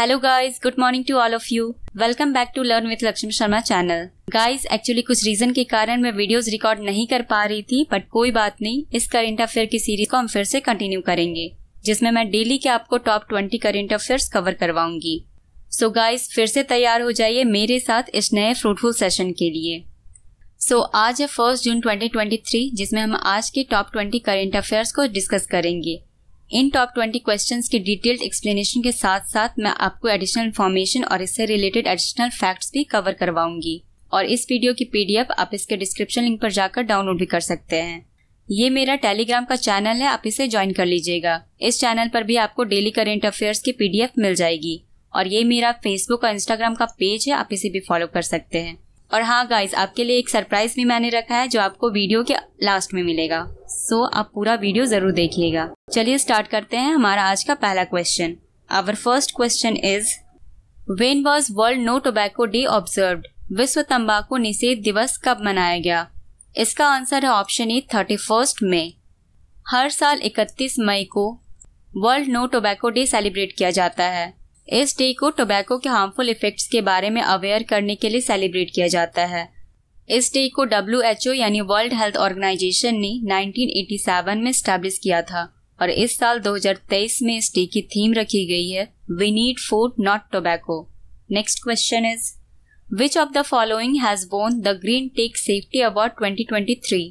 Hello guys good morning to all of you welcome back to learn with Lakshmi Sharma channel guys actually कुछ reason के कारण मैं videos record नहीं कर पा रही थी बट कोई बात नहीं इस करेंट अफेयर की सीरीज को हम फिर से कंटिन्यू करेंगे जिसमें मैं डेली के आपको top twenty current affair cover करवाऊंगी सो so फिर से तैयार हो जाइए मेरे साथ इस नए फ्रूटफुल सेशन के लिए सो so, आज है फर्स्ट जून 2023 जिसमें हम आज के टॉप 20 करेंट अफेयर्स को डिस्कस करेंगे इन टॉप ट्वेंटी क्वेश्चन के डिटेल्ड एक्सप्लेनेशन के साथ साथ मैं आपको एडिशनल इन्फॉर्मेशन और इससे रिलेटेड एडिशनल फैक्ट्स भी कवर करवाऊंगी और इस वीडियो की पीडीएफ आप इसके डिस्क्रिप्शन लिंक पर जाकर डाउनलोड भी कर सकते हैं ये मेरा टेलीग्राम का चैनल है आप इसे ज्वाइन कर लीजिएगा इस चैनल पर भी आपको डेली करेंट अफेयर्स की पीडीएफ मिल जाएगी और ये मेरा फेसबुक और इंस्टाग्राम का पेज है आप इसे भी फॉलो कर सकते हैं और हाँ गाइज आपके लिए एक सरप्राइज भी मैंने रखा है जो आपको वीडियो के लास्ट में मिलेगा सो आप पूरा वीडियो जरूर देखिएगा चलिए स्टार्ट करते हैं हमारा आज का पहला question our first question is when was world no tobacco day observe विश्व तम्बाकू निषेध दिवस कब मनाया गया इसका आंसर है option A thirty first May हर साल 31 मई को world no tobacco day celebrate किया जाता है इस डे को टोबैको के हार्मफुल इफेक्ट्स के बारे में अवेयर करने के लिए सेलिब्रेट किया जाता है इस डे e को डब्ल्यू यानी वर्ल्ड हेल्थ ऑर्गेनाइजेशन ने 1987 में स्टैब्लिश किया था और इस साल 2023 में इस डे e की थीम रखी गई है we need food not tobacco next question is which of the following has won the green tech safety award 2023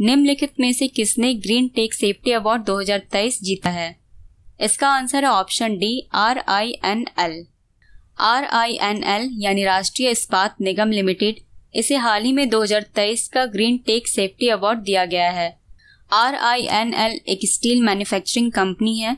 निम्नलिखित में से किसने ग्रीन टेक सेफ्टी अवार्ड 2023 जीता है इसका आंसर है option D R I N L R I N L यानी राष्ट्रीय इस्पात निगम लिमिटेड इसे हाल ही में 2023 का ग्रीन टेक सेफ्टी अवार्ड दिया गया है आर आई एन एल एक स्टील मैन्युफैक्चरिंग कंपनी है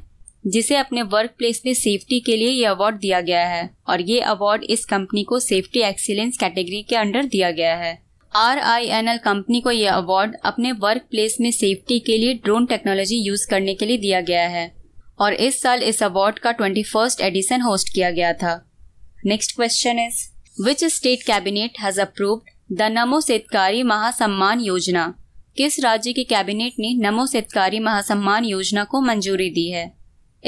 जिसे अपने वर्क प्लेस में सेफ्टी के लिए ये अवार्ड दिया गया है और ये अवार्ड इस कंपनी को सेफ्टी एक्सीलेंस कैटेगरी के अंडर दिया गया है R I N L company को यह अवार्ड अपने वर्क प्लेस में सेफ्टी के लिए ड्रोन टेक्नोलॉजी यूज करने के लिए दिया गया है और इस साल इस अवार्ड का ट्वेंटी फर्स्ट एडिशन होस्ट किया गया था next question is which state cabinet has approved the Namo Shetkari महासम्मान योजना किस राज्य के कैबिनेट ने नमो सेतकारी महासम्मान योजना को मंजूरी दी है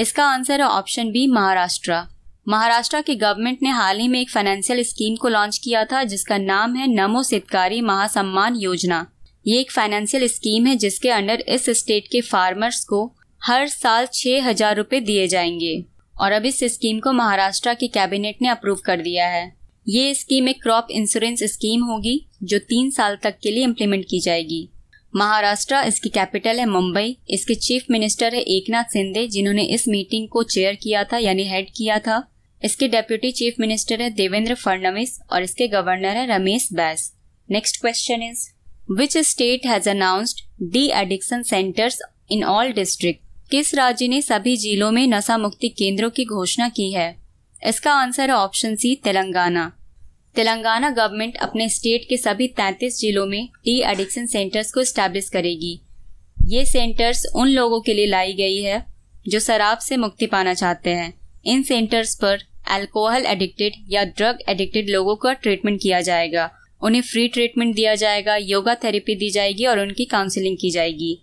इसका आंसर है ऑप्शन बी महाराष्ट्र महाराष्ट्र की गवर्नमेंट ने हाल ही में एक फाइनेंशियल स्कीम को लॉन्च किया था जिसका नाम है नमो सेतकारी महासम्मान योजना ये एक फाइनेंशियल स्कीम है जिसके अंडर इस स्टेट के फार्मर्स को हर साल छह हजार रूपए दिए जाएंगे और अब इस स्कीम को महाराष्ट्र की कैबिनेट ने अप्रूव कर दिया है ये स्कीम एक क्रॉप इंश्योरेंस स्कीम होगी जो तीन साल तक के लिए इम्प्लीमेंट की जाएगी महाराष्ट्र इसकी कैपिटल है मुंबई इसके चीफ मिनिस्टर है एकनाथ शिंदे जिन्होंने इस मीटिंग को चेयर किया था यानी हेड किया था इसके डेप्यूटी चीफ मिनिस्टर है देवेंद्र फडणवीस और इसके गवर्नर है Ramesh Bais next question is which state has announced de addiction centres in all district किस राज्य ने सभी जिलों में नशा मुक्ति केंद्रों की घोषणा की है इसका आंसर है option C Telangana Telangana government अपने स्टेट के सभी 33 जिलों में टी एडिक्शन सेंटर्स को स्टैब्लिश करेगी ये सेंटर्स उन लोगों के लिए लाई गई है जो शराब से मुक्ति पाना चाहते हैं इन सेंटर्स पर अल्कोहल एडिक्टेड या ड्रग एडिक्टेड लोगों का ट्रीटमेंट किया जाएगा उन्हें फ्री ट्रीटमेंट दिया जाएगा योगा थेरेपी दी जाएगी और उनकी काउंसलिंग की जाएगी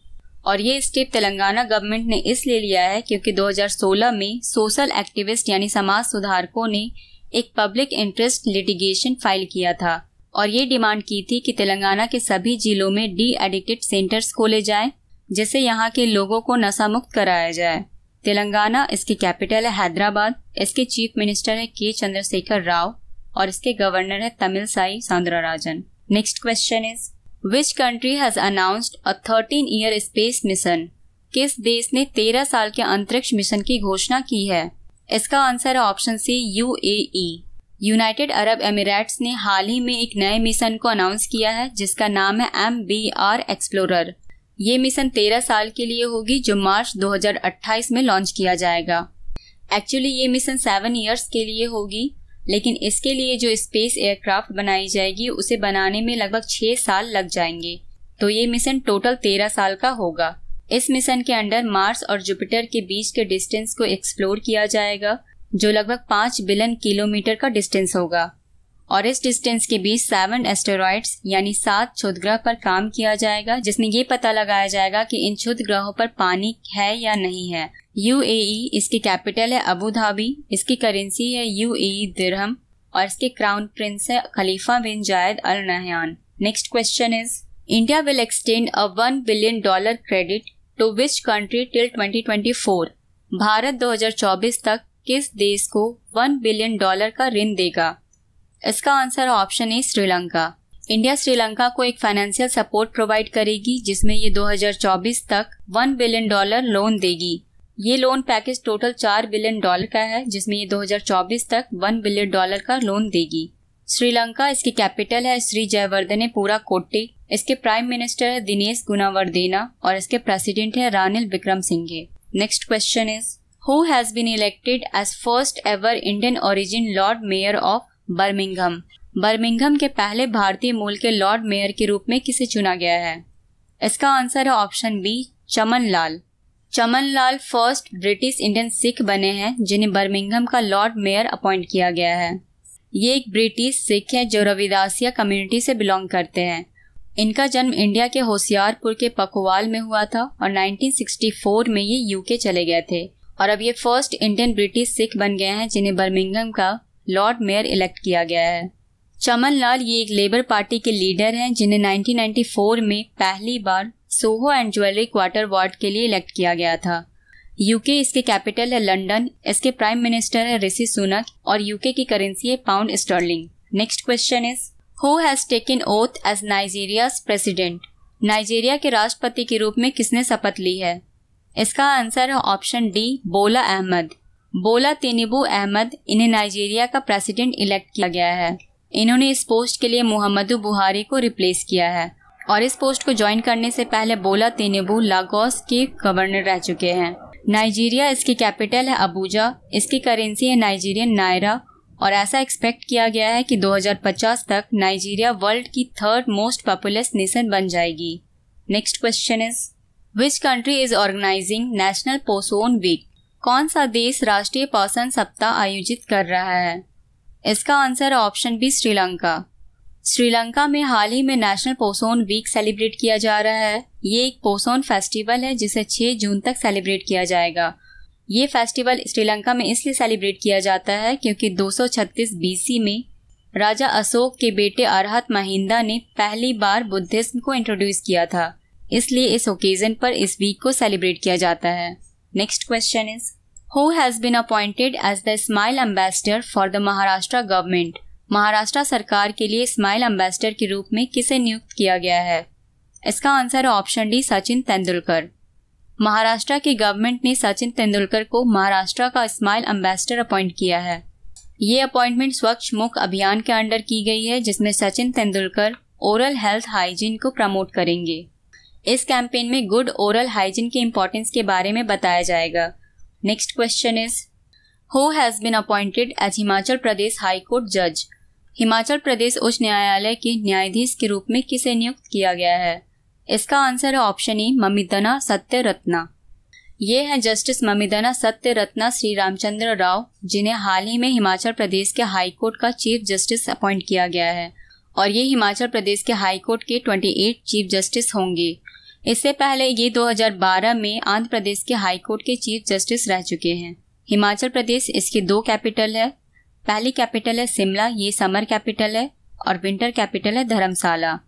और ये स्टेप तेलंगाना गवर्नमेंट ने इसलिए लिया है क्योंकि 2016 में सोशल एक्टिविस्ट यानी समाज सुधारकों ने एक पब्लिक इंटरेस्ट लिटिगेशन फाइल किया था और ये डिमांड की थी कि तेलंगाना के सभी जिलों में डी एडिक्टेड सेंटर्स खोले जाएं, जिससे यहाँ के लोगों को नशा मुक्त कराया जाए तेलंगाना इसके कैपिटल है हैदराबाद इसके चीफ मिनिस्टर है के चंद्रशेखर राव और इसके गवर्नर है Tamilisai Rajan next question is which country has announced a thirteen year space mission किस देश ने तेरह साल के अंतरिक्ष मिशन की घोषणा की है इसका आंसर है option C U United Arab Emirates ने हाल ही में एक नए मिशन को अनाउंस किया है जिसका नाम है एम बी आर एक्सप्लोरर ये मिशन 13 साल के लिए होगी जो मार्च 2028 में लॉन्च किया जाएगा एक्चुअली ये मिशन सेवन ईयर्स के लिए होगी लेकिन इसके लिए जो स्पेस एयरक्राफ्ट बनाई जाएगी उसे बनाने में लगभग छह साल लग जाएंगे तो ये मिशन टोटल तेरह साल का होगा इस मिशन के अंडर मार्स और जुपिटर के बीच के डिस्टेंस को एक्सप्लोर किया जाएगा जो लगभग पांच बिलियन किलोमीटर का डिस्टेंस होगा और इस डिस्टेंस के बीच सेवन एस्टेरॉइड्स यानी सात क्षुद ग्रह पर काम किया जाएगा जिसमें ये पता लगाया जाएगा कि इन क्षुद ग्रहों पर पानी है या नहीं है यू e इसकी कैपिटल है अबू धाबी इसकी करेंसी है यू e दिरहम और इसके क्राउन प्रिंस है Khalifa bin Zayed Al Nahyan next question is India will extend a one billion dollar credit to which country till 2024 भारत 2024 तक किस देश को वन बिलियन डॉलर का ऋण देगा इसका answer option A Sri Lanka India Sri Lanka को एक फाइनेंशियल सपोर्ट प्रोवाइड करेगी जिसमें ये 2024 तक वन बिलियन डॉलर लोन देगी ये लोन पैकेज टोटल चार बिलियन डॉलर का है जिसमें ये 2024 तक वन बिलियन डॉलर का लोन देगी श्रीलंका इसकी कैपिटल है श्री जयवर्धने पूरा कोटे इसके प्राइम मिनिस्टर है दिनेश गुनावर्देना और इसके प्रेसिडेंट है Ranil Wickremesinghe next question is who has been elected as first ever Indian origin lord mayor of Birmingham Birmingham के पहले भारतीय मूल के लॉर्ड मेयर के रूप में किसे चुना गया है इसका आंसर है option B Chaman Lal Chaman Lal first British Indian Sikh बने हैं जिन्हें बर्मिंगम का लॉर्ड मेयर अपॉइंट किया गया है ये एक ब्रिटिश सिख है जो रविदासिया कम्युनिटी से बिलोंग करते हैं इनका जन्म इंडिया के होशियारपुर के पखवाल में हुआ था और 1964 में ये यूके चले गए थे और अब ये फर्स्ट इंडियन ब्रिटिश सिख बन गए हैं जिन्हें बर्मिंगम का लॉर्ड मेयर इलेक्ट किया गया है चमन लाल ये एक लेबर पार्टी के लीडर हैं जिन्हें 1994 में पहली बार Soho and jewellery quarter ward के लिए इलेक्ट किया गया था यूके इसके कैपिटल है लंदन इसके प्राइम मिनिस्टर है ऋषि सुनक और यूके की करेंसी है pound sterling next question is who has taken oath as Nigeria president Nigeria के राष्ट्रपति के रूप में किसने शपथ ली है इसका आंसर है ऑप्शन डी बोला अहमद बोला तेनिबू अहमद इन्हें नाइजीरिया का प्रेसिडेंट इलेक्ट किया गया है इन्होंने इस पोस्ट के लिए मुहम्मदू बुहारी को रिप्लेस किया है और इस पोस्ट को ज्वाइन करने से पहले बोला तेनिबू लागोस के गवर्नर रह चुके हैं नाइजीरिया इसकी कैपिटल है अबूजा इसकी करेंसी है नाइजीरियन नायरा और ऐसा एक्सपेक्ट किया गया है कि 2050 तक नाइजीरिया वर्ल्ड की थर्ड मोस्ट पॉपुलस नेशन बन जाएगी next question is which country is organising national Poson week कौन सा देश राष्ट्रीय पोषण सप्ताह आयोजित कर रहा है इसका answer option B Sri Lanka Sri Lanka में हाल ही में नेशनल पोसोन वीक सेलिब्रेट किया जा रहा है ये एक पोसोन फेस्टिवल है जिसे 6 जून तक सेलिब्रेट किया जाएगा ये फेस्टिवल श्रीलंका में इसलिए सेलिब्रेट किया जाता है क्योंकि 236 बीसी में राजा अशोक के बेटे अरहत महिंदा ने पहली बार बुद्धिज्म को इंट्रोड्यूस किया था इसलिए इस ओकेजन पर इस वीक को सेलिब्रेट किया जाता है next question is who has been appointed as the smile ambassador for the Maharashtra government Maharashtra सरकार के लिए स्माइल एम्बेसडर के रूप में किसे नियुक्त किया गया है इसका आंसर है ऑप्शन डी सचिन तेंदुलकर महाराष्ट्र की गवर्नमेंट ने सचिन तेंदुलकर को महाराष्ट्र का स्माइल एम्बेसडर अपॉइंट किया है ये अपॉइंटमेंट स्वच्छ मुख अभियान के अंडर की गई है जिसमें Sachin Tendulkar oral health hygiene को प्रमोट करेंगे इस कैंपेन में गुड ओरल हाइजीन के इम्पोर्टेंस के बारे में बताया जाएगा next question is who has been appointed as Himachal Pradesh high court जज हिमाचल प्रदेश उच्च न्यायालय के न्यायाधीश के रूप में किसे नियुक्त किया गया है इसका आंसर है ऑप्शन ई ममिदना सत्य रत्ना ये है जस्टिस ममिदना सत्य रत्ना श्री रामचंद्र राव जिन्हें हाल ही में हिमाचल प्रदेश के हाईकोर्ट का चीफ जस्टिस अपॉइंट किया गया है और ये हिमाचल प्रदेश के हाईकोर्ट के 28 चीफ जस्टिस होंगे इससे पहले ये 2012 में आंध्र प्रदेश के हाईकोर्ट के चीफ जस्टिस रह चुके हैं हिमाचल प्रदेश इसके दो कैपिटल है पहली कैपिटल है शिमला ये समर कैपिटल है और विंटर कैपिटल है धर्मशाला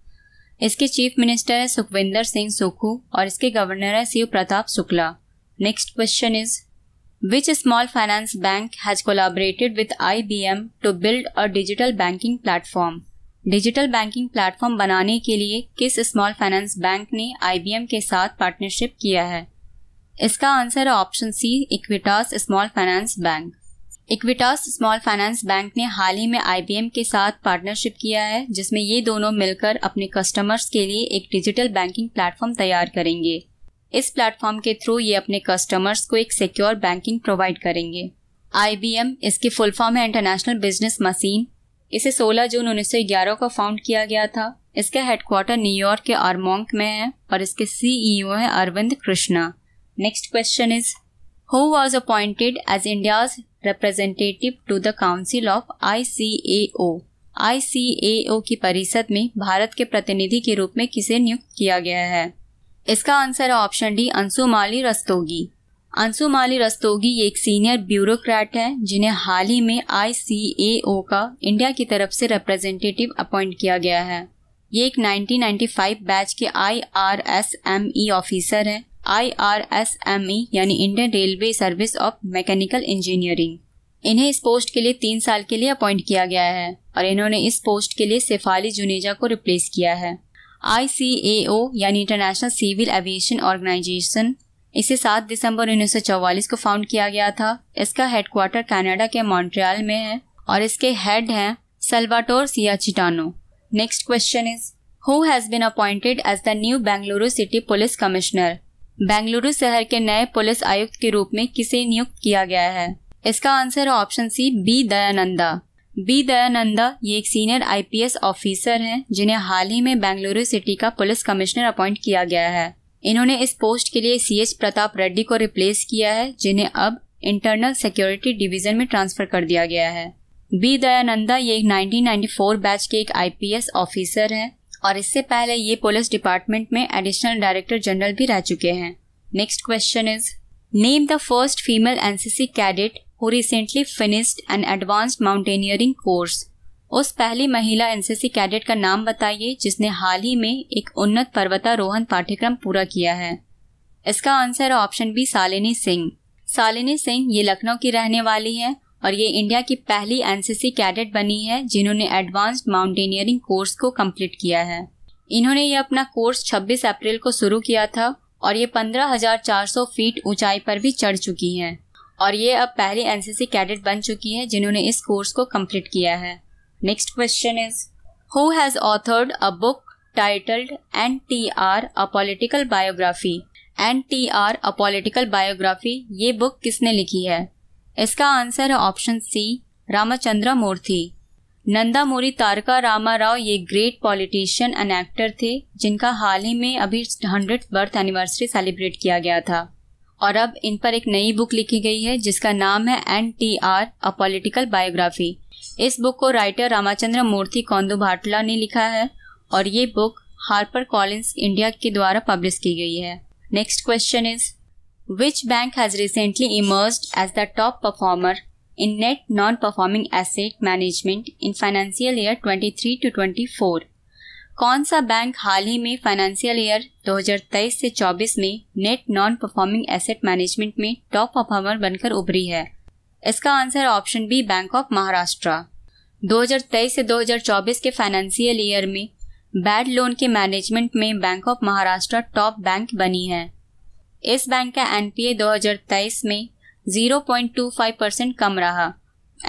इसके चीफ मिनिस्टर है सुखविंदर सिंह सुखू और इसके गवर्नर है Shiv Pratap Shukla next question is finance bank has collaborated has I B M to build a digital banking platform digital banking platform बनाने के लिए किस स्मॉल फाइनेंस बैंक ने एम के साथ पार्टनरशिप किया है इसका आंसर है option C Equitas small finance bank Equitas small finance bank ने हाल ही में आई के साथ पार्टनरशिप किया है जिसमें ये दोनों मिलकर अपने कस्टमर्स के लिए एक डिजिटल बैंकिंग प्लेटफॉर्म तैयार करेंगे इस प्लेटफॉर्म के थ्रू ये अपने कस्टमर्स को एक सिक्योर बैंकिंग प्रोवाइड करेंगे आई इसके फुल फॉर्म है इंटरनेशनल बिजनेस मशीन इसे 16 जून उन्नीस को फाउंड किया गया था इसका हेडक्वार्टर न्यूयॉर्क के आरमोंक में है और इसके सीईओ e है Arvind Krishna next question is who was appointed as India's representative to the council of ICAO ICAO की परिषद में भारत के प्रतिनिधि के रूप में किसे नियुक्त किया गया है इसका आंसर है ऑप्शन डी अंशुमाली रस्तोगी अंशुमाली रस्तोगी एक सीनियर ब्यूरोक्रेट हैं जिन्हें हाल ही में आईसीएओ का इंडिया की तरफ से रिप्रेजेंटेटिव अपॉइंट किया गया है ये एक 1995 बैच के आईआरएसएमई ऑफिसर e हैं आईआरएसएमई e, यानी Indian railway service of mechanical engineering इन्हें इस पोस्ट के लिए तीन साल के लिए अपॉइंट किया गया है और इन्होंने इस पोस्ट के लिए सिफाली जुनेजा को रिप्लेस किया है आई यानी इंटरनेशनल सिविल एविएशन ऑर्गेनाइजेशन इसे 7 दिसंबर 1944 को फाउंड किया गया था इसका हेडक्वार्टर कनाडा के मॉन्ट्रियल में है और इसके हेड हैं Salvatore Sciacchitano next question is who has been appointed as the new Bengaluru city police commissioner Bengaluru शहर के नए पुलिस आयुक्त के रूप में किसे नियुक्त किया गया है इसका answer option C B Dayananda B Dayananda ये एक सीनियर आईपीएस ऑफिसर हैं जिन्हें हाल ही में बेंगलुरु सिटी का पुलिस कमिश्नर अपॉइंट किया गया है इन्होंने इस पोस्ट के लिए सी एच प्रताप रेड्डी को रिप्लेस किया है जिन्हें अब इंटरनल सिक्योरिटी डिवीजन में ट्रांसफर कर दिया गया है बी दयानंदा ये एक 1994 बैच के एक आईपीएस ऑफिसर हैं और इससे पहले ये पुलिस डिपार्टमेंट में एडिशनल डायरेक्टर जनरल भी रह चुके हैं next question is name the first female NCC cadet who recently finished an advanced mountaineering course उस पहली महिला एनसीसी कैडेट का नाम बताइए जिसने हाल ही में एक उन्नत पर्वतारोहण पाठ्यक्रम पूरा किया है इसका आंसर है ऑप्शन बी सालिनी सिंह सालिनी सिंह ये लखनऊ की रहने वाली है और ये इंडिया की पहली एनसीसी कैडेट बनी है जिन्होंने एडवांस्ड माउंटेनियरिंग कोर्स को कंप्लीट किया है इन्होंने ये अपना कोर्स 26 अप्रैल को शुरू किया था और ये 15,400 फीट ऊंचाई पर भी चढ़ चुकी हैं और ये अब पहली एनसीसी कैडेट बन चुकी हैं जिन्होंने इस कोर्स को कंप्लीट किया है next question is who has authored a book titled N T R a political biography N T R a political biography ये बुक किसने लिखी है इसका आंसर है option C Ramachandra Murthy Nandamuri Taraka Rama Rao ये ग्रेट पॉलिटिशियन एंड एक्टर थे जिनका हाल ही में अभी हंड्रेड बर्थ एनिवर्सरी सेलिब्रेट किया गया था और अब इन पर एक नई बुक लिखी गई है जिसका नाम है N T R a political biography इस बुक को राइटर रामाचंद्र मूर्ति कौंदु भाटला ने लिखा है और ये बुक हार्पर कॉलिंस इंडिया के द्वारा पब्लिश की गई है next question is Which bank has recently emerged as the top performer in net non-performing asset management in financial year 23 to 24? कौन सा बैंक हाल ही में फाइनेंशियल ईयर 2023 से 24 में net non performing asset management में टॉप परफॉर्मर बनकर उभरी है इसका answer option B bank of Maharashtra 2023 से 2024 के फाइनेंशियल ईयर में बैड लोन के मैनेजमेंट में bank of Maharashtra top bank बनी है इस बैंक का एनपीए 2023 में 0.25 परसेंट कम रहा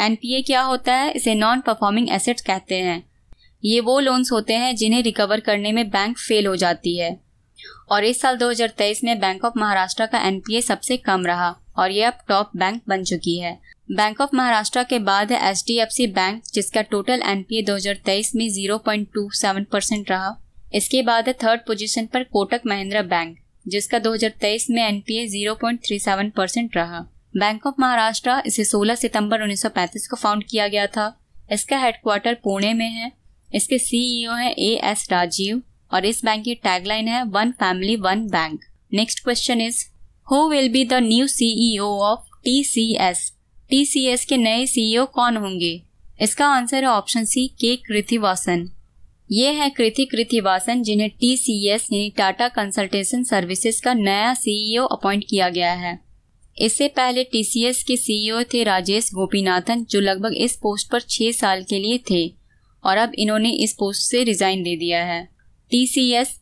एनपीए क्या होता है इसे नॉन परफॉर्मिंग एसेट्स कहते हैं ये वो लोन्स होते हैं जिन्हें रिकवर करने में बैंक फेल हो जाती है और इस साल 2023 में बैंक ऑफ महाराष्ट्र का एनपीए सबसे कम रहा और ये अब टॉप बैंक बन चुकी है बैंक ऑफ महाराष्ट्र के बाद एफ सी बैंक जिसका टोटल एनपीए 2023 में 0.27 परसेंट रहा इसके बाद है थर्ड पोजीशन पर कोटक महिंद्रा बैंक जिसका 2023 में एनपीए 0.37 परसेंट रहा बैंक ऑफ महाराष्ट्र इसे 16 सितंबर 1935 को फाउंड किया गया था इसका हेडक्वार्टर पुणे में है इसके सीईओ e हैं ए एस राजीव और इस बैंक की टैगलाइन है one family one bank next question is who will be the new CEO of TCS TCS के नए सीईओ e कौन होंगे इसका आंसर है ऑप्शन सी के कृतिवासन ये हैं कृति कृतिवासन जिन्हें टी सी एस यानी टाटा कंसल्टेशन सर्विसेज का नया सीईओ अपॉइंट e किया गया है इससे पहले टीसीएस के सीईओ e थे राजेश गोपीनाथन जो लगभग इस पोस्ट पर छः साल के लिए थे और अब इन्होंने इस पोस्ट से रिज़ाइन दे दिया है टीसीएस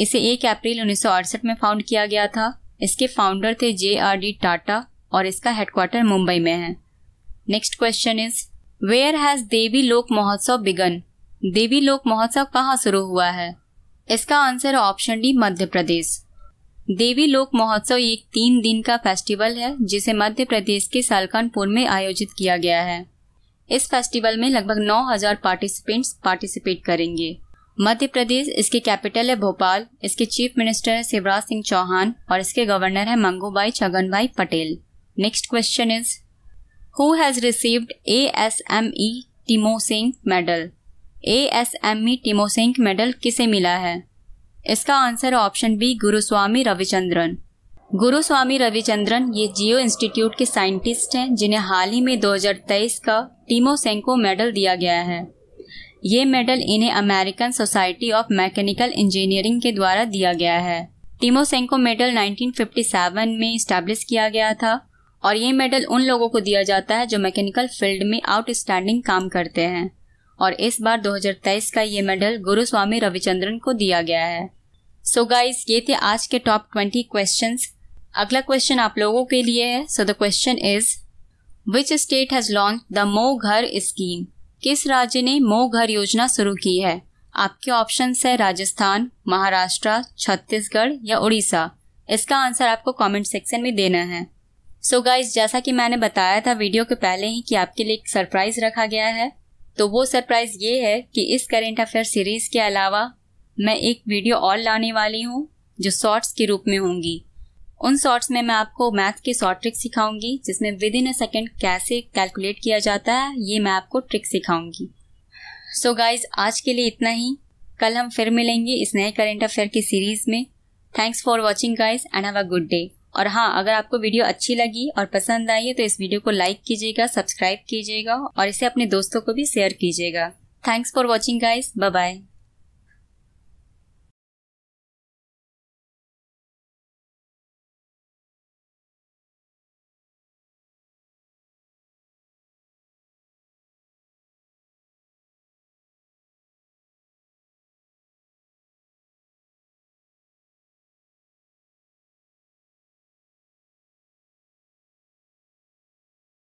इसे एक अप्रैल उन्नीस में फाउंड किया गया था इसके फाउंडर थे जे आर डी टाटा और इसका हेडक्वार्टर मुंबई में है next question is where has Devi Lok Mahotsav begin देवी लोक महोत्सव कहाँ शुरू हुआ है इसका answer option D Madhya Pradesh Devi Lok Mahotsav एक तीन दिन का फेस्टिवल है जिसे मध्य प्रदेश के सालकानपुर में आयोजित किया गया है इस फेस्टिवल में लगभग 9000 पार्टिसिपेंट्स पार्टिसिपेट करेंगे मध्य प्रदेश इसके कैपिटल है भोपाल इसके चीफ मिनिस्टर है शिवराज सिंह चौहान और इसके गवर्नर है Mangubai Chhagan Bhai Patel next question is who has received A S M E Timoshenko medal A S M E Timoshenko medal किसे मिला है इसका answer option B Guruswamy Ravichandran Guruswamy Ravichandran ये जियो इंस्टीट्यूट के साइंटिस्ट हैं जिन्हें हाल ही में 2023 का टीमोसेंको मेडल दिया गया है ये मेडल इन्हें American society of mechanical engineering के द्वारा दिया गया है टीमोसेंको मेडल 1957 में इस्टेब्लिश किया गया था और ये मेडल उन लोगों को दिया जाता है जो मैकेनिकल फील्ड में आउटस्टैंडिंग काम करते हैं और इस बार 2023 का ये मेडल गुरु स्वामी रविचंद्रन को दिया गया है सो so गाइस ये थे आज के टॉप ट्वेंटी क्वेश्चन अगला क्वेश्चन आप लोगों के लिए है so the question is which state has launch the Mo Ghar scheme किस राज्य ने मो घर योजना शुरू की है आपके ऑप्शन है राजस्थान महाराष्ट्र छत्तीसगढ़ या उड़ीसा इसका आंसर आपको कमेंट सेक्शन में देना है सो so गाइज जैसा कि मैंने बताया था वीडियो के पहले ही कि आपके लिए एक सरप्राइज रखा गया है तो वो सरप्राइज़ ये है कि इस करेंट अफेयर सीरीज़ के अलावा मैं एक वीडियो और लाने वाली हूँ जो शॉर्ट्स के रूप में होंगी उन शॉर्ट्स में मैं आपको मैथ के शॉर्ट ट्रिक सिखाऊंगी जिसमें विद इन अ सेकेंड कैसे कैलकुलेट किया जाता है ये मैं आपको ट्रिक सिखाऊंगी सो so गाइज आज के लिए इतना ही कल हम फिर मिलेंगे इस नए करेंट अफेयर की सीरीज़ में thanks for watching guys and have a good day और हाँ अगर आपको वीडियो अच्छी लगी और पसंद आई है तो इस वीडियो को लाइक कीजिएगा सब्सक्राइब कीजिएगा और इसे अपने दोस्तों को भी शेयर कीजिएगा thanks for watching guys bye bye